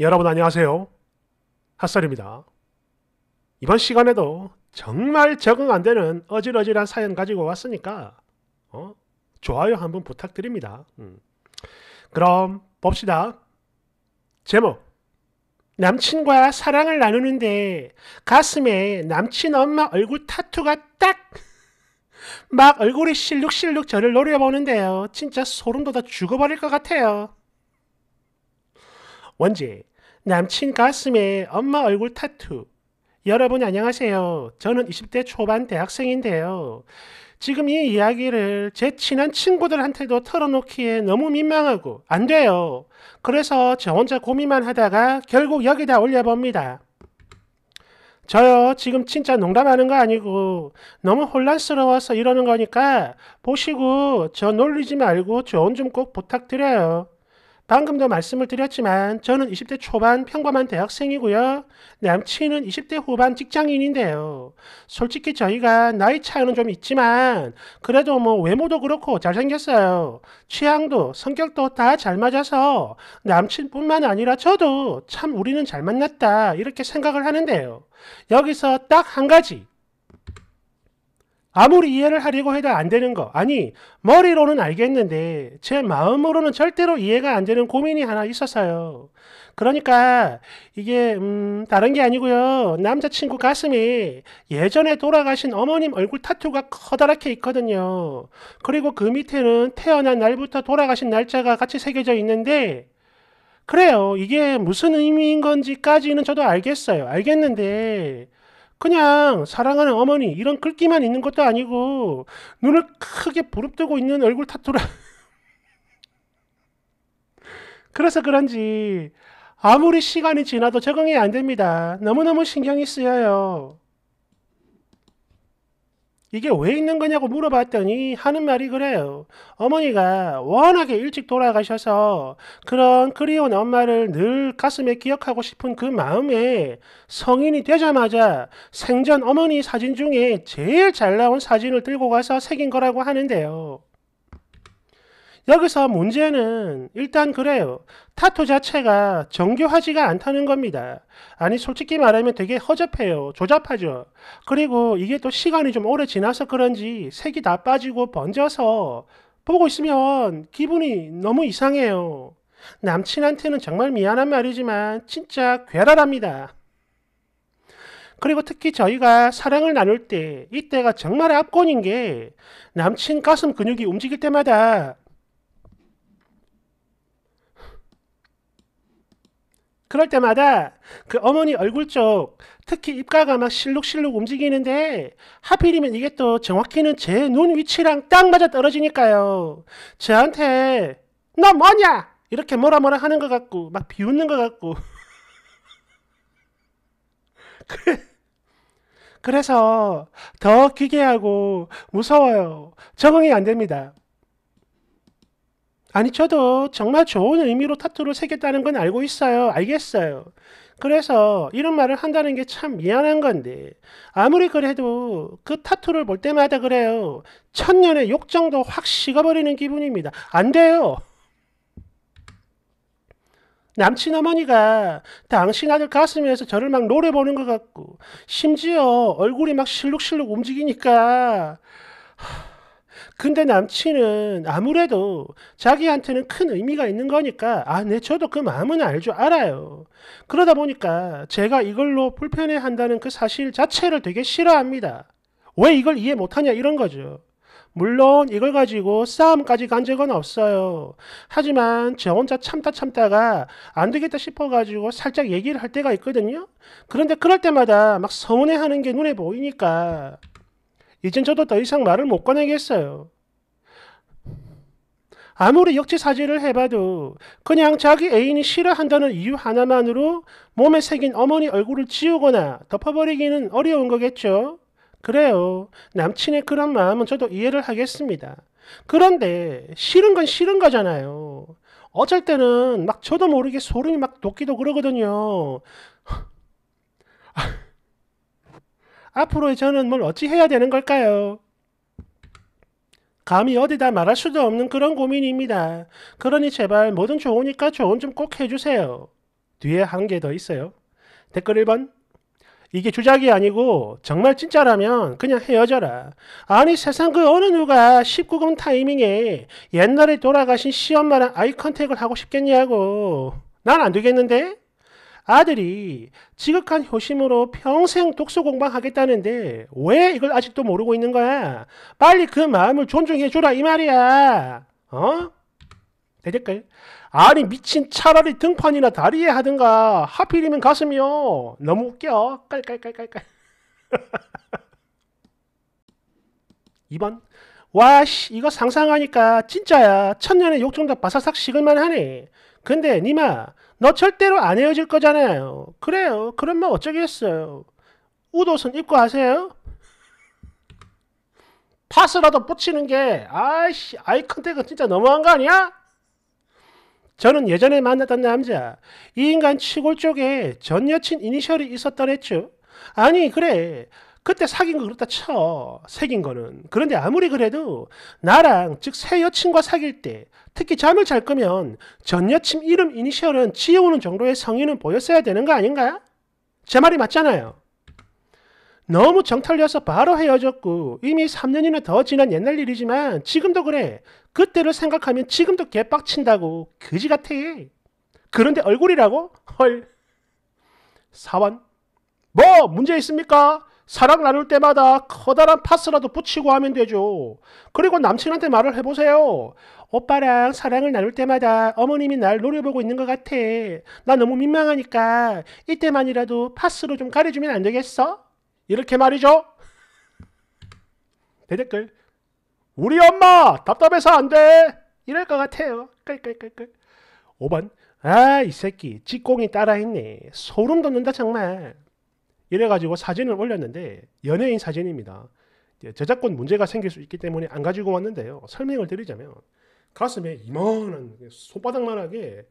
여러분 안녕하세요. 핫설입니다. 이번 시간에도 정말 적응 안 되는 어질어질한 사연 가지고 왔으니까 어? 좋아요 한번 부탁드립니다. 음. 그럼 봅시다. 제목 남친과 사랑을 나누는데 가슴에 남친 엄마 얼굴 타투가 딱! 막 얼굴이 실룩실룩 저를 노려보는데요. 진짜 소름 돋아 죽어버릴 것 같아요. 원제 남친 가슴에 엄마 얼굴 타투 여러분 안녕하세요. 저는 20대 초반 대학생인데요. 지금 이 이야기를 제 친한 친구들한테도 털어놓기에 너무 민망하고 안 돼요. 그래서 저 혼자 고민만 하다가 결국 여기다 올려봅니다. 저요, 지금 진짜 농담하는 거 아니고 너무 혼란스러워서 이러는 거니까 보시고 저 놀리지 말고 조언 좀 꼭 부탁드려요. 방금도 말씀을 드렸지만 저는 20대 초반 평범한 대학생이고요. 남친은 20대 후반 직장인인데요. 솔직히 저희가 나이 차이는 좀 있지만 그래도 뭐 외모도 그렇고 잘생겼어요. 취향도 성격도 다 잘 맞아서 남친뿐만 아니라 저도 참 우리는 잘 만났다 이렇게 생각을 하는데요. 여기서 딱 한 가지 아무리 이해를 하려고 해도 안 되는 거. 아니, 머리로는 알겠는데 제 마음으로는 절대로 이해가 안 되는 고민이 하나 있었어요 그러니까 이게 음, 다른 게 아니고요. 남자친구 가슴에 예전에 돌아가신 어머님 얼굴 타투가 커다랗게 있거든요. 그리고 그 밑에는 태어난 날부터 돌아가신 날짜가 같이 새겨져 있는데 그래요. 이게 무슨 의미인 건지까지는 저도 알겠어요. 알겠는데 그냥 사랑하는 어머니 이런 글귀만 있는 것도 아니고 눈을 크게 부릅뜨고 있는 얼굴 타투라 그래서 그런지 아무리 시간이 지나도 적응이 안 됩니다. 너무너무 신경이 쓰여요. 이게 왜 있는 거냐고 물어봤더니 하는 말이 그래요. 어머니가 워낙에 일찍 돌아가셔서 그런 그리운 엄마를 늘 가슴에 기억하고 싶은 그 마음에 성인이 되자마자 생전 어머니 사진 중에 제일 잘 나온 사진을 들고 가서 새긴 거라고 하는데요. 여기서 문제는 일단 그래요. 타투 자체가 정교하지가 않다는 겁니다. 아니 솔직히 말하면 되게 허접해요. 조잡하죠. 그리고 이게 또 시간이 좀 오래 지나서 그런지 색이 다 빠지고 번져서 보고 있으면 기분이 너무 이상해요. 남친한테는 정말 미안한 말이지만 진짜 괴랄합니다. 그리고 특히 저희가 사랑을 나눌 때 이때가 정말 압권인 게 남친 가슴 근육이 움직일 때마다 그럴 때마다 그 어머니 얼굴 쪽 특히 입가가 막 실룩실룩 움직이는데 하필이면 이게 또 정확히는 제 눈 위치랑 딱 맞아 떨어지니까요. 저한테 너 뭐냐 이렇게 뭐라 뭐라 하는 것 같고 막 비웃는 것 같고 그래. 그래서 더 기괴하고 무서워요. 적응이 안 됩니다. 아니 저도 정말 좋은 의미로 타투를 새겼다는 건 알고 있어요. 알겠어요. 그래서 이런 말을 한다는 게 참 미안한 건데 아무리 그래도 그 타투를 볼 때마다 그래요. 천년의 욕정도 확 식어버리는 기분입니다. 안 돼요. 남친 어머니가 당신 아들 가슴에서 저를 막 노려보는 것 같고 심지어 얼굴이 막 실룩실룩 움직이니까 하... 근데 남친은 아무래도 자기한테는 큰 의미가 있는 거니까 아, 네, 저도 그 마음은 알죠. 알아요. 그러다 보니까 제가 이걸로 불편해 한다는 그 사실 자체를 되게 싫어합니다. 왜 이걸 이해 못하냐 이런 거죠. 물론 이걸 가지고 싸움까지 간 적은 없어요. 하지만 저 혼자 참다 참다가 안 되겠다 싶어가지고 살짝 얘기를 할 때가 있거든요. 그런데 그럴 때마다 막 서운해하는 게 눈에 보이니까 이젠 저도 더 이상 말을 못 꺼내겠어요. 아무리 역지사지를 해봐도 그냥 자기 애인이 싫어한다는 이유 하나만으로 몸에 새긴 어머니 얼굴을 지우거나 덮어버리기는 어려운 거겠죠. 그래요. 남친의 그런 마음은 저도 이해를 하겠습니다. 그런데 싫은 건 싫은 거잖아요. 어쩔 때는 막 저도 모르게 소름이 막 돋기도 그러거든요. 앞으로 저는 뭘 어찌 해야 되는 걸까요? 감히 어디다 말할 수도 없는 그런 고민입니다. 그러니 제발 뭐든 좋으니까 조언 좀꼭 해주세요. 뒤에 한 개 더 있어요. 댓글 1번. 이게 주작이 아니고 정말 진짜라면 그냥 헤어져라. 아니 세상 그 어느 누가 19금 타이밍에 옛날에 돌아가신 시엄마랑 아이 컨택을 하고 싶겠냐고. 난 안 되겠는데? 아들이 지극한 효심으로 평생 독서 공방하겠다는데왜 이걸 아직도 모르고 있는 거야? 빨리 그 마음을 존중해 주라이 말이야. 어? 대댓글. 아니 미친 차라리 등판이나 다리에 하든가 하필이면 가슴이요. 너무 웃겨. 깔깔깔깔깔. 2번. 와씨 이거 상상하니까 진짜야. 천년의 욕정도 바사삭 식을만 하네. 근데 니마 너 절대로 안 헤어질 거잖아요. 그래요. 그러면 어쩌겠어요. 옷 옷은 입고 하세요. 파스라도 붙이는 게 아이씨 아이 컨택은 진짜 너무한 거 아니야? 저는 예전에 만났던 남자 이 인간 치골 쪽에 전 여친 이니셜이 있었던 했죠. 아니 그래 그때 사귄 거 그렇다 쳐. 새긴 거는. 그런데 아무리 그래도 나랑 즉 새 여친과 사귈 때 특히 잠을 잘 거면 전 여친 이름 이니셜은 지어오는 정도의 성의는 보였어야 되는 거 아닌가? 요제 말이 맞잖아요. 너무 정탈려서 바로 헤어졌고 이미 3년이나 더 지난 옛날 일이지만 지금도 그래. 그때를 생각하면 지금도 개빡친다고 그지 같아. 그런데 얼굴이라고? 헐. 사원? 뭐 문제 있습니까? 사랑 나눌 때마다 커다란 파스라도 붙이고 하면 되죠. 그리고 남친한테 말을 해보세요. 오빠랑 사랑을 나눌 때마다 어머님이 날 노려보고 있는 것 같아. 나 너무 민망하니까 이때만이라도 파스로 좀 가려주면 안 되겠어? 이렇게 말이죠. 대댓글. 우리 엄마 답답해서 안 돼. 이럴 것 같아요. 끌끌끌끌. 5번. 아, 이 새끼. 직공이 따라했네. 소름 돋는다 정말. 이래가지고 사진을 올렸는데 연예인 사진입니다. 저작권 문제가 생길 수 있기 때문에 안 가지고 왔는데요. 설명을 드리자면 가슴에 이만한 손바닥만하게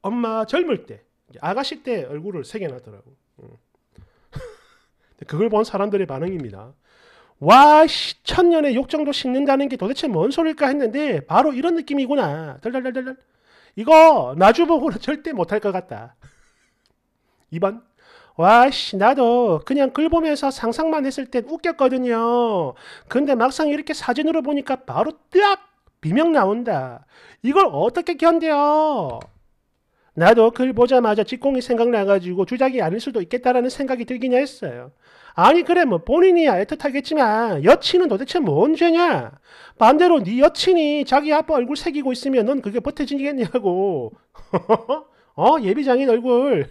엄마 젊을 때 아가씨 때 얼굴을 새겨놨더라고. 음. 그걸 본 사람들의 반응입니다. 와, 천년의 욕 정도 식는다는 게 도대체 뭔 소릴까 했는데 바로 이런 느낌이구나. 덜덜덜덜. 이거 나주보고는 절대 못할 것 같다. 2번 와씨 나도 그냥 글 보면서 상상만 했을 땐 웃겼거든요. 근데 막상 이렇게 사진으로 보니까 바로 뜨악 비명 나온다. 이걸 어떻게 견뎌요? 나도 글 보자마자 직공이 생각나가지고 주작이 아닐 수도 있겠다라는 생각이 들긴 했어요. 아니 그래 뭐 본인이야 애틋하겠지만 여친은 도대체 뭔 죄냐? 반대로 네 여친이 자기 아빠 얼굴 새기고 있으면 넌 그게 버텨지겠냐고. 어? 예비장인 얼굴.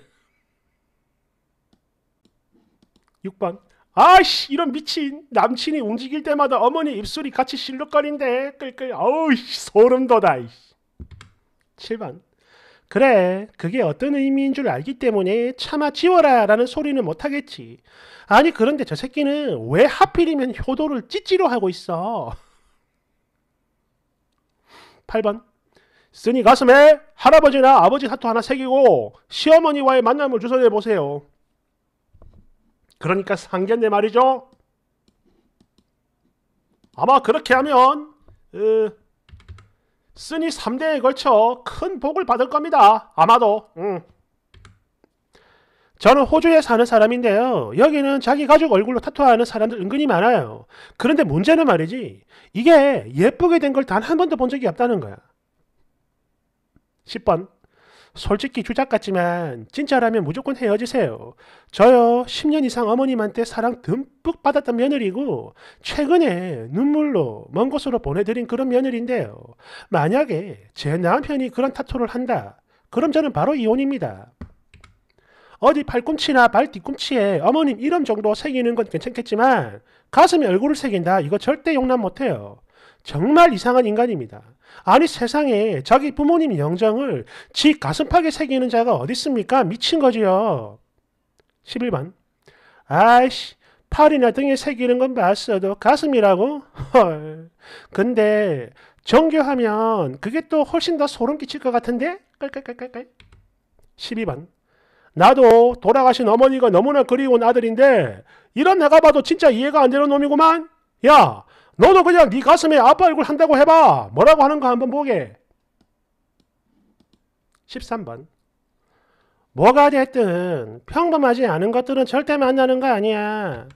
6번 아씨 이런 미친 남친이 움직일 때마다 어머니 입술이 같이 실룩거린데 끌끌 어우 소름 돋아 7번 그래 그게 어떤 의미인 줄 알기 때문에 차마 지워라 라는 소리는 못하겠지 아니 그런데 저 새끼는 왜 하필이면 효도를 찌찌로 하고 있어 8번 쓰니 가슴에 할아버지나 아버지 사투 하나 새기고 시어머니와의 만남을 주선해 보세요 그러니까 상견례 말이죠. 아마 그렇게 하면 으, 쓰니 3대에 걸쳐 큰 복을 받을 겁니다. 아마도. 응. 저는 호주에 사는 사람인데요. 여기는 자기 가족 얼굴로 타투하는 사람들 은근히 많아요. 그런데 문제는 말이지. 이게 예쁘게 된 걸 단 한 번도 본 적이 없다는 거야. 10번. 솔직히 주작 같지만 진짜라면 무조건 헤어지세요. 저요 10년 이상 어머님한테 사랑 듬뿍 받았던 며느리고 최근에 눈물로 먼 곳으로 보내드린 그런 며느리인데요. 만약에 제 남편이 그런 타투를 한다. 그럼 저는 바로 이혼입니다. 어디 팔꿈치나 발 뒤꿈치에 어머님 이름 정도 새기는 건 괜찮겠지만 가슴에 얼굴을 새긴다 이거 절대 용납 못해요. 정말 이상한 인간입니다. 아니 세상에 자기 부모님 영장을지 가슴팍에 새기는 자가 어디 있습니까? 미친 거지요. 11번 아이씨 팔이나 등에 새기는 건 봤어도 가슴이라고? 헐 근데 정교하면 그게 또 훨씬 더 소름 끼칠 것 같은데? 깔깔깔깔깔 12번 나도 돌아가신 어머니가 너무나 그리운 아들인데 이런 내가 봐도 진짜 이해가 안 되는 놈이구만. 야 너도 그냥 네 가슴에 아빠 얼굴 한다고 해봐. 뭐라고 하는가 한번 보게. 13번. 뭐가 됐든 평범하지 않은 것들은 절대 만나는 거 아니야.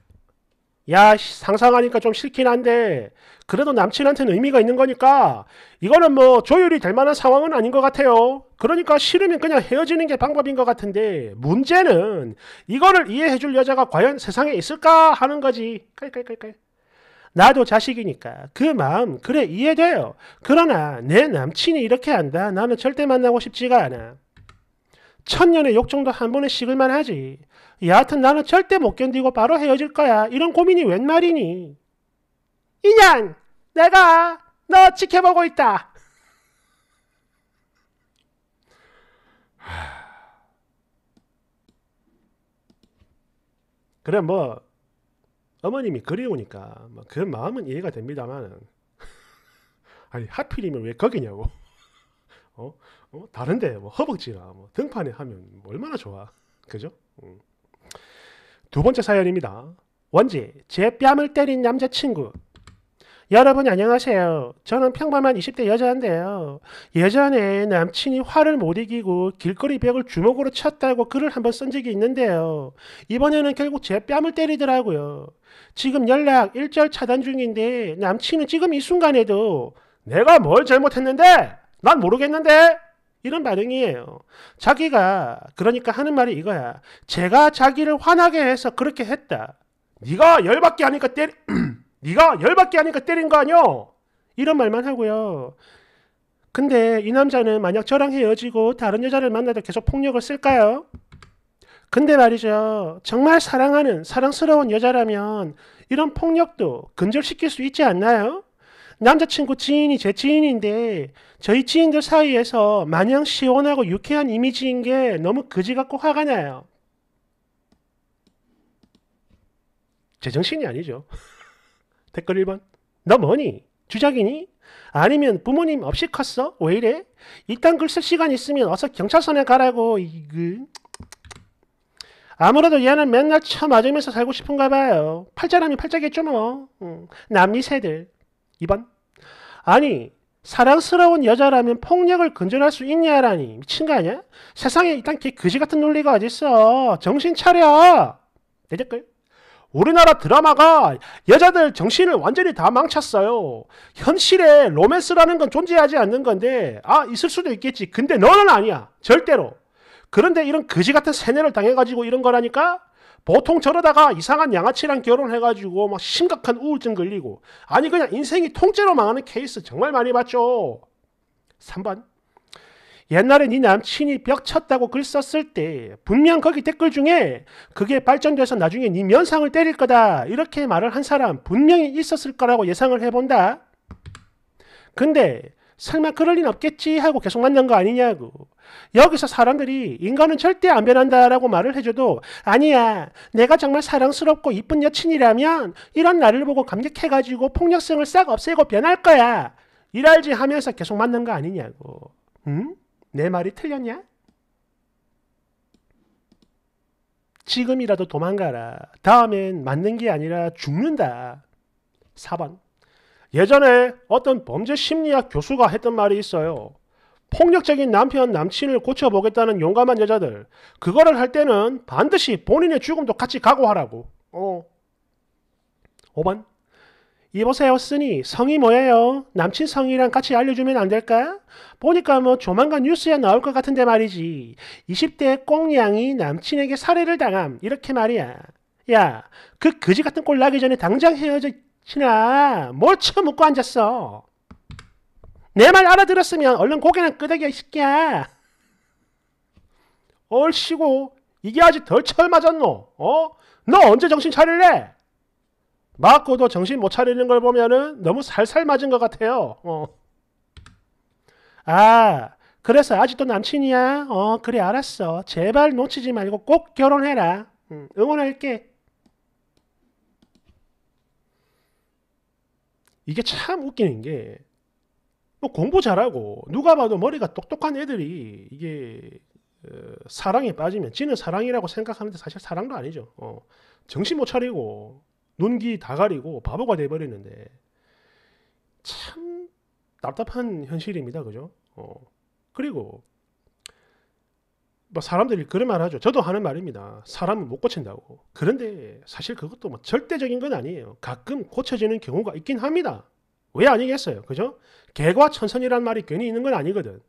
야 상상하니까 좀 싫긴 한데 그래도 남친한테는 의미가 있는 거니까 이거는 뭐 조율이 될 만한 상황은 아닌 것 같아요. 그러니까 싫으면 그냥 헤어지는 게 방법인 것 같은데 문제는 이거를 이해해 줄 여자가 과연 세상에 있을까 하는 거지. 깔깔깔깔. 나도 자식이니까 그 마음 그래 이해돼요. 그러나 내 남친이 이렇게 한다. 나는 절대 만나고 싶지가 않아. 천년의 욕 정도 한 번에 식을만 하지. 여하튼 나는 절대 못 견디고 바로 헤어질 거야. 이런 고민이 웬 말이니? 인연! 내가 너 지켜보고 있다. 그래 뭐 어머님이 그리우니까 뭐그 마음은 이해가 됩니다만 아니 하필이면 왜 거기냐고 어? 어? 다른데 뭐 허벅지나 뭐 등판에 하면 뭐 얼마나 좋아 그죠? 음. 두 번째 사연입니다 원지 제 뺨을 때린 남자친구 여러분 안녕하세요. 저는 평범한 20대 여자인데요. 예전에 남친이 화를 못 이기고 길거리 벽을 주먹으로 쳤다고 글을 한번 쓴 적이 있는데요. 이번에는 결국 제 뺨을 때리더라고요. 지금 연락 일절 차단 중인데 남친은 지금 이 순간에도 내가 뭘 잘못했는데? 난 모르겠는데? 이런 반응이에요. 자기가 그러니까 하는 말이 이거야. 제가 자기를 화나게 해서 그렇게 했다. 네가 열받게 하니까 때리... 네가 열받게 하니까 때린 거 아니여? 이런 말만 하고요. 근데 이 남자는 만약 저랑 헤어지고 다른 여자를 만나도 계속 폭력을 쓸까요? 근데 말이죠. 정말 사랑하는 사랑스러운 여자라면 이런 폭력도 근절시킬 수 있지 않나요? 남자친구 지인이 제 지인인데 저희 지인들 사이에서 마냥 시원하고 유쾌한 이미지인 게 너무 거지 같고 화가 나요. 제정신이 아니죠. 댓글 1번. 너 뭐니? 주작이니? 아니면 부모님 없이 컸어? 왜 이래? 이딴 글 쓸 시간 있으면 어서 경찰서에 가라고. 이그 아무래도 얘는 맨날 차 맞으면서 살고 싶은가 봐요. 팔자라면 팔자겠죠 뭐. 응. 남미새들. 2번. 아니 사랑스러운 여자라면 폭력을 근절할 수 있냐라니. 미친 거 아니야? 세상에 이딴 개 그지 같은 논리가 어딨어. 정신 차려. 내 댓글. 우리나라 드라마가 여자들 정신을 완전히 다 망쳤어요. 현실에 로맨스라는 건 존재하지 않는 건데 아 있을 수도 있겠지. 근데 너는 아니야. 절대로. 그런데 이런 거지 같은 세뇌를 당해가지고 이런 거라니까 보통 저러다가 이상한 양아치랑 결혼해가지고 막 심각한 우울증 걸리고 아니 그냥 인생이 통째로 망하는 케이스 정말 많이 봤죠. 3번 옛날에 네 남친이 벽 쳤다고 글 썼을 때 분명 거기 댓글 중에 그게 발전돼서 나중에 네 면상을 때릴 거다 이렇게 말을 한 사람 분명히 있었을 거라고 예상을 해본다. 근데 설마 그럴 리는 없겠지 하고 계속 만난 거 아니냐고. 여기서 사람들이 인간은 절대 안 변한다라고 말을 해줘도 아니야 내가 정말 사랑스럽고 이쁜 여친이라면 이런 나를 보고 감격해가지고 폭력성을 싹 없애고 변할 거야. 일할지 하면서 계속 만난 거 아니냐고. 응? 내 말이 틀렸냐? 지금이라도 도망가라. 다음엔 맞는 게 아니라 죽는다. 4번. 예전에 어떤 범죄 심리학 교수가 했던 말이 있어요. 폭력적인 남편, 남친을 고쳐보겠다는 용감한 여자들. 그거를 할 때는 반드시 본인의 죽음도 같이 각오하라고. 어. 5번. 이보세요 쓰니 성이 뭐예요? 남친 성이랑 같이 알려주면 안 될까? 보니까 뭐 조만간 뉴스에 나올 것 같은데 말이지. 20대 꽁냥이 남친에게 살해를 당함 이렇게 말이야. 야, 그 거지 같은 꼴 나기 전에 당장 헤어지나. 뭘쳐묻고 앉았어. 내 말 알아들었으면 얼른 고개는 끄덕여 이 새끼야. 얼씨고 이게 아직 덜철 맞았노? 어? 너 언제 정신 차릴래? 마코도 정신 못 차리는 걸 보면은 너무 살살 맞은 것 같아요. 어. 아, 그래서 아직도 남친이야? 어, 그래, 알았어. 제발 놓치지 말고 꼭 결혼해라. 응, 원할게 이게 참 웃기는 게, 뭐 공부 잘하고, 누가 봐도 머리가 똑똑한 애들이, 이게, 어, 사랑에 빠지면, 지는 사랑이라고 생각하는데 사실 사랑도 아니죠. 어, 정신 못 차리고, 논기 다 가리고 바보가 돼버리는데 참 답답한 현실입니다. 그죠? 어. 그리고 뭐 사람들이 그런 말 하죠. 저도 하는 말입니다. 사람은 못 고친다고. 그런데 사실 그것도 뭐 절대적인 건 아니에요. 가끔 고쳐지는 경우가 있긴 합니다. 왜 아니겠어요? 그죠? 개과 천선이란 말이 괜히 있는 건 아니거든.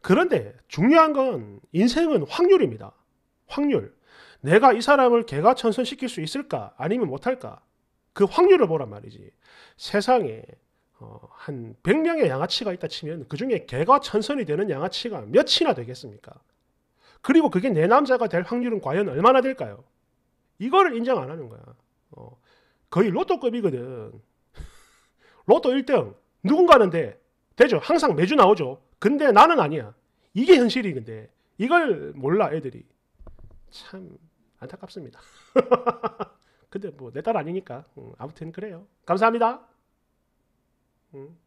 그런데 중요한 건 인생은 확률입니다. 확률. 내가 이 사람을 개가 천선시킬 수 있을까? 아니면 못할까? 그 확률을 보란 말이지. 세상에 어, 한 100명의 양아치가 있다 치면 그 중에 개가 천선이 되는 양아치가 몇이나 되겠습니까? 그리고 그게 내 남자가 될 확률은 과연 얼마나 될까요? 이거를 인정 안 하는 거야. 어, 거의 로또급이거든. 로또 1등 누군가는 돼. 되죠. 항상 매주 나오죠. 근데 나는 아니야. 이게 현실이 근데 이걸 몰라 애들이. 참 안타깝습니다. 근데 뭐 내 딸 아니니까 음, 아무튼 그래요. 감사합니다. 음.